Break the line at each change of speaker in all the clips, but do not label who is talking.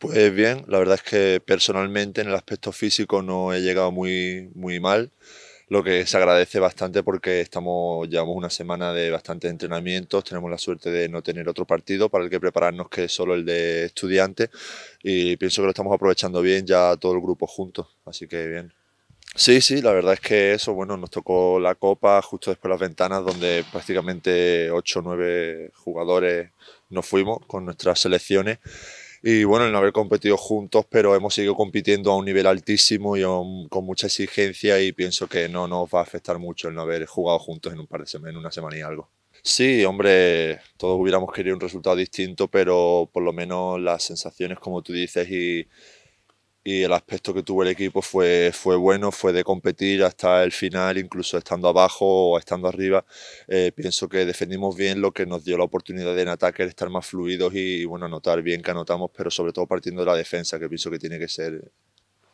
Pues bien, la verdad es que personalmente en el aspecto físico no he llegado muy, muy mal, lo que se agradece bastante porque estamos, llevamos una semana de bastantes entrenamientos, tenemos la suerte de no tener otro partido para el que prepararnos que es solo el de estudiantes y pienso que lo estamos aprovechando bien ya todo el grupo juntos, así que bien. Sí, sí, la verdad es que eso, bueno, nos tocó la copa justo después de las ventanas donde prácticamente 8 o 9 jugadores nos fuimos con nuestras selecciones y bueno, el no haber competido juntos, pero hemos seguido compitiendo a un nivel altísimo y con mucha exigencia y pienso que no nos va a afectar mucho el no haber jugado juntos en, un par de semanas, en una semana y algo. Sí, hombre, todos hubiéramos querido un resultado distinto, pero por lo menos las sensaciones, como tú dices, y y el aspecto que tuvo el equipo fue, fue bueno, fue de competir hasta el final, incluso estando abajo o estando arriba. Eh, pienso que defendimos bien lo que nos dio la oportunidad de en ataque de estar más fluidos y, bueno, anotar bien que anotamos, pero sobre todo partiendo de la defensa, que pienso que tiene que ser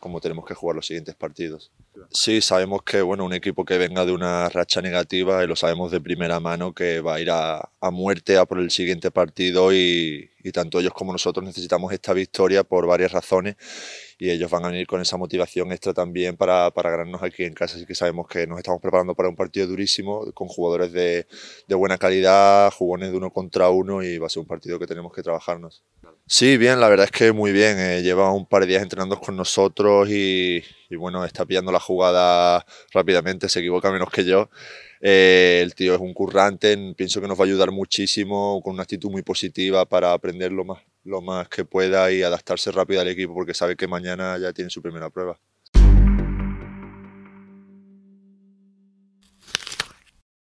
como tenemos que jugar los siguientes partidos. Sí, sabemos que bueno, un equipo que venga de una racha negativa y lo sabemos de primera mano que va a ir a, muerte a por el siguiente partido y, tanto ellos como nosotros necesitamos esta victoria por varias razones y ellos van a venir con esa motivación extra también para, para ganarnos aquí en casa, así que sabemos que nos estamos preparando para un partido durísimo con jugadores de, buena calidad, jugones de uno contra uno y va a ser un partido que tenemos que trabajarnos. Sí, bien, la verdad es que muy bien, eh, lleva un par de días entrenando con nosotros y y bueno, está pillando la jugada rápidamente, se equivoca menos que yo. Eh, el tío es un currante, pienso que nos va a ayudar muchísimo, con una actitud muy positiva para aprender lo más, lo más que pueda y adaptarse rápido al equipo porque sabe que mañana ya tiene su primera prueba.